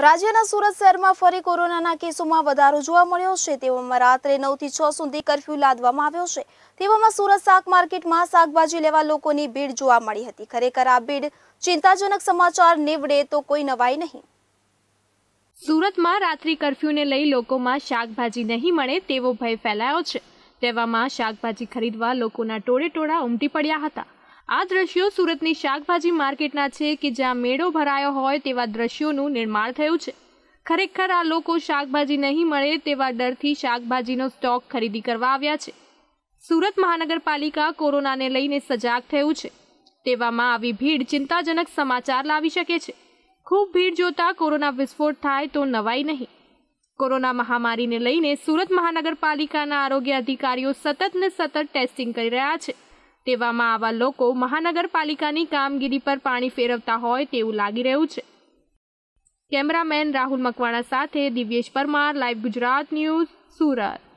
રાજ્યના સુરત શહેરમાં ફરી કોરોનાના કેસોમાં વધારો જોવા મળ્યો છે તેવામાં રાત્રે નવથી છ સુધી કરફ્યુ લાદવામાં આવ્યો છે તેવામાં સુરત શાક માર્કેટમાં શાકભાજી લેવા લોકોની ભીડ જોવા મળી હતી ખરેખર આ ભીડ ચિંતાજનક સમાચાર નીવડે તો કોઈ નવાઈ નહીં સુરતમાં રાત્રિ કરફ્યુને લઈ લોકોમાં શાકભાજી નહીં મળે તેવો ભય ફેલાયો છે તેવામાં શાકભાજી ખરીદવા લોકોના ટોળે ટોળા ઉમટી પડ્યા હતા આ દ્રશ્યો સુરતની શાકભાજી માર્કેટના છે કે જ્યાં મેળો ભરાયો હોય તેવા દ્રશ્યોનું નિર્માણ થયું છે ખરેખર આ લોકો શાકભાજી નહીં મળે તેવા ડરથી શાકભાજીનો સ્ટોક ખરીદી કરવા આવ્યા છે સુરત મહાનગરપાલિકા કોરોનાને લઈને સજાગ થયું છે તેવામાં આવી ભીડ ચિંતાજનક સમાચાર લાવી શકે છે ખૂબ ભીડ જોતા કોરોના વિસ્ફોટ થાય તો નવાઈ નહીં કોરોના મહામારીને લઈને સુરત મહાનગરપાલિકાના આરોગ્ય અધિકારીઓ સતત ને સતત ટેસ્ટિંગ કરી રહ્યા છે તેવામાં આવા લોકો મહાનગરપાલિકાની કામગીરી પર પાણી ફેરવતા હોય તેવું લાગી રહ્યું છે કેમેરામેન રાહુલ મકવાણા સાથે દિવ્યેશ પરમાર લાઈવ ગુજરાત ન્યૂઝ સુરત